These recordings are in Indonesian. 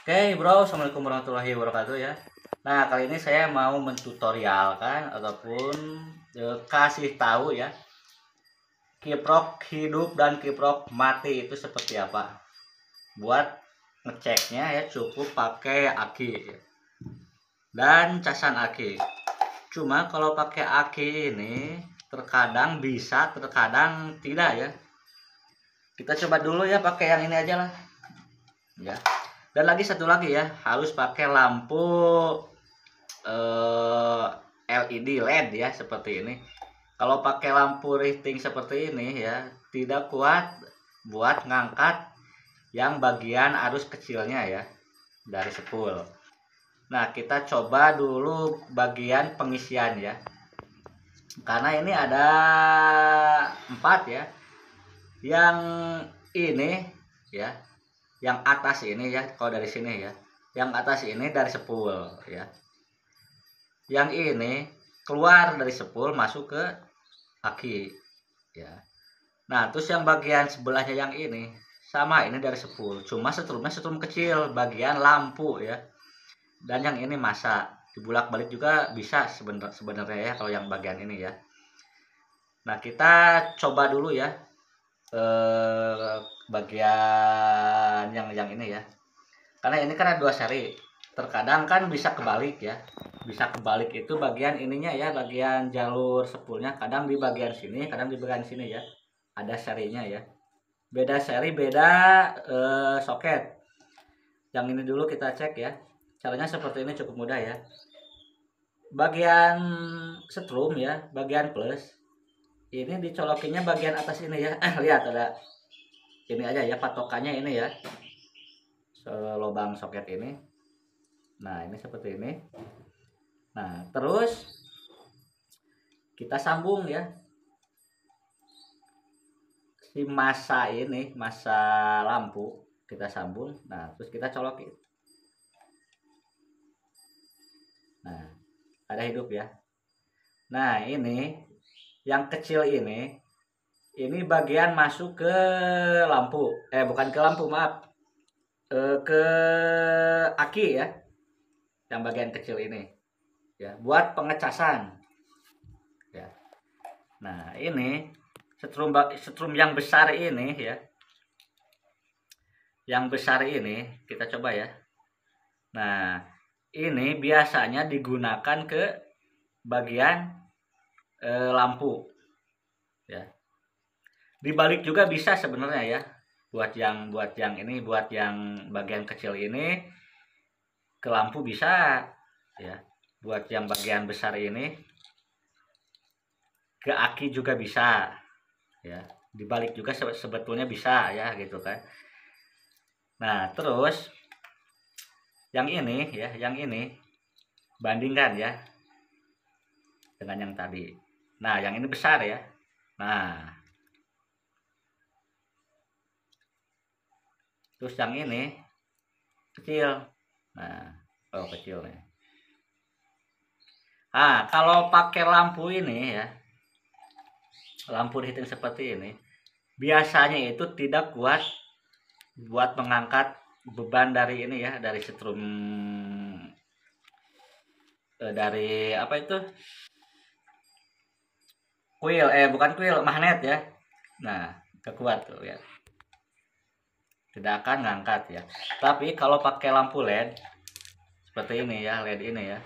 Oke okay, bro, Assalamualaikum warahmatullahi wabarakatuh ya Nah kali ini saya mau mentutorialkan ataupun eh, kasih tahu ya Kiprok hidup dan kiprok mati itu seperti apa Buat ngeceknya ya cukup pakai aki Dan casan aki Cuma kalau pakai aki ini terkadang bisa terkadang tidak ya Kita coba dulu ya pakai yang ini aja lah Ya dan lagi satu lagi ya harus pakai lampu eh, LED LED ya seperti ini kalau pakai lampu rating seperti ini ya tidak kuat buat ngangkat yang bagian arus kecilnya ya dari spool nah kita coba dulu bagian pengisian ya karena ini ada empat ya yang ini ya yang atas ini ya kalau dari sini ya yang atas ini dari sepul ya yang ini keluar dari sepul masuk ke aki, ya nah terus yang bagian sebelahnya yang ini sama ini dari sepul cuma setrumnya setrum kecil bagian lampu ya dan yang ini masa dibulak balik juga bisa sebenarnya ya kalau yang bagian ini ya nah kita coba dulu ya eh, bagian yang yang ini ya karena ini kan dua seri terkadang kan bisa kebalik ya bisa kebalik itu bagian ininya ya bagian jalur sepulnya kadang di bagian sini kadang di bagian sini ya ada serinya ya beda seri beda eh, soket yang ini dulu kita cek ya caranya seperti ini cukup mudah ya bagian setrum ya bagian plus ini dicolokinnya bagian atas ini ya eh, lihat ada ini aja ya patokannya ini ya lubang soket ini nah ini seperti ini nah terus kita sambung ya si masa ini masa lampu kita sambung nah terus kita colokin nah ada hidup ya nah ini yang kecil ini ini bagian masuk ke lampu eh bukan ke lampu maaf e, ke aki ya yang bagian kecil ini ya buat pengecasan ya nah ini setrum setrum yang besar ini ya yang besar ini kita coba ya nah ini biasanya digunakan ke bagian eh, lampu ya dibalik juga bisa sebenarnya ya buat yang buat yang ini buat yang bagian kecil ini ke lampu bisa ya buat yang bagian besar ini ke aki juga bisa ya dibalik juga sebetulnya bisa ya gitu kan nah terus yang ini ya yang ini bandingkan ya dengan yang tadi Nah, yang ini besar ya. Nah. Terus yang ini kecil. Nah, oh kecil nih. Ah, kalau pakai lampu ini ya. Lampu hitam seperti ini biasanya itu tidak kuat buat mengangkat beban dari ini ya, dari setrum eh, dari apa itu? kuil eh bukan kuil magnet ya nah kekuat tuh ya tidak akan ngangkat ya tapi kalau pakai lampu led seperti ini ya led ini ya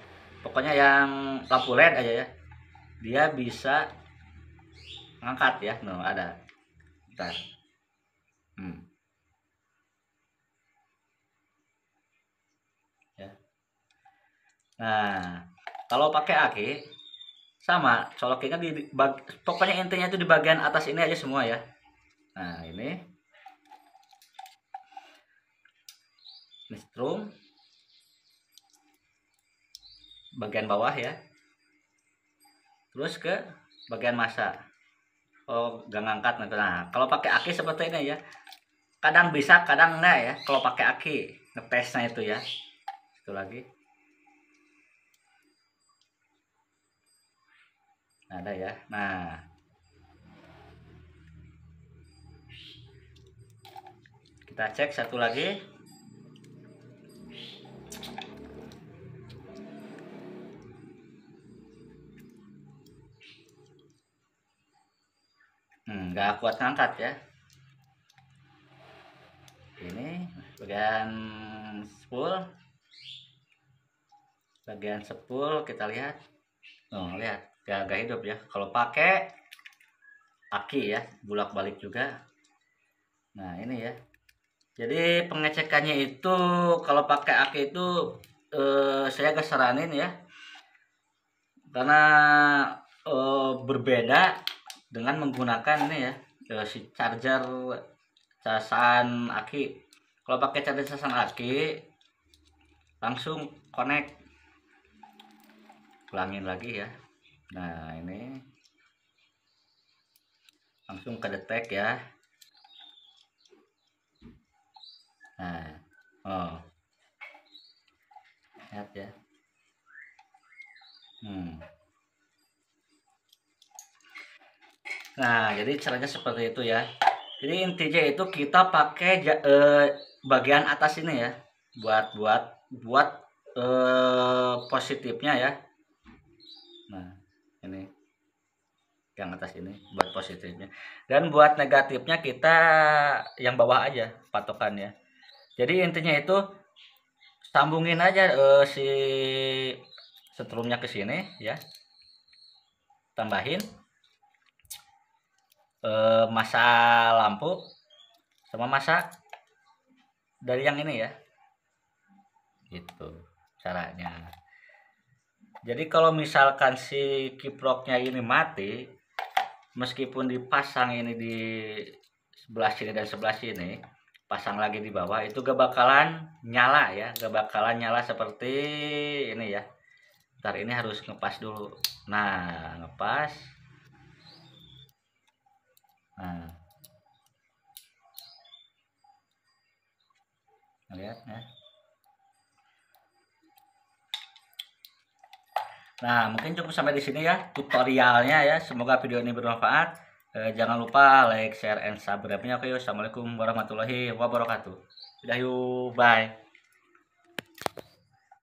pokoknya yang lampu led aja ya dia bisa ngangkat ya no ada bentar hmm. ya nah kalau pakai aki sama coloknya di, bag, pokoknya intinya itu di bagian atas ini aja semua ya nah ini ini strum bagian bawah ya terus ke bagian masa oh gak ngangkat nanti nah kalau pakai aki seperti ini ya kadang bisa kadang enggak ya kalau pakai aki ngetesnya itu ya itu lagi ada ya nah kita cek satu lagi hmm, nggak hmm, kuat ngangkat ya ini bagian spool bagian spool kita lihat oh lihat gak, gak hidup ya kalau pakai aki ya bulak balik juga nah ini ya jadi pengecekannya itu kalau pakai aki itu eh, saya gak saranin ya karena eh, berbeda dengan menggunakan ini ya eh, si charger casan aki kalau pakai charger casan aki langsung connect ulangin lagi ya nah ini langsung ke detek ya nah oh lihat ya hmm nah jadi caranya seperti itu ya jadi intinya itu kita pakai eh, bagian atas ini ya buat buat buat eh, positifnya ya nah yang atas ini buat positifnya dan buat negatifnya kita yang bawah aja patokannya jadi intinya itu sambungin aja uh, si setrumnya ke sini ya tambahin uh, masa lampu sama masa dari yang ini ya gitu caranya jadi kalau misalkan si kiproknya ini mati meskipun dipasang ini di sebelah sini dan sebelah sini pasang lagi di bawah itu gak bakalan nyala ya gak bakalan nyala seperti ini ya ntar ini harus ngepas dulu nah ngepas nah lihat ya Nah, mungkin cukup sampai di sini ya tutorialnya ya. Semoga video ini bermanfaat. Eh, jangan lupa like, share, and subscribe-nya. Oke, okay, Assalamualaikum warahmatullahi wabarakatuh. Sudah yuk, bye.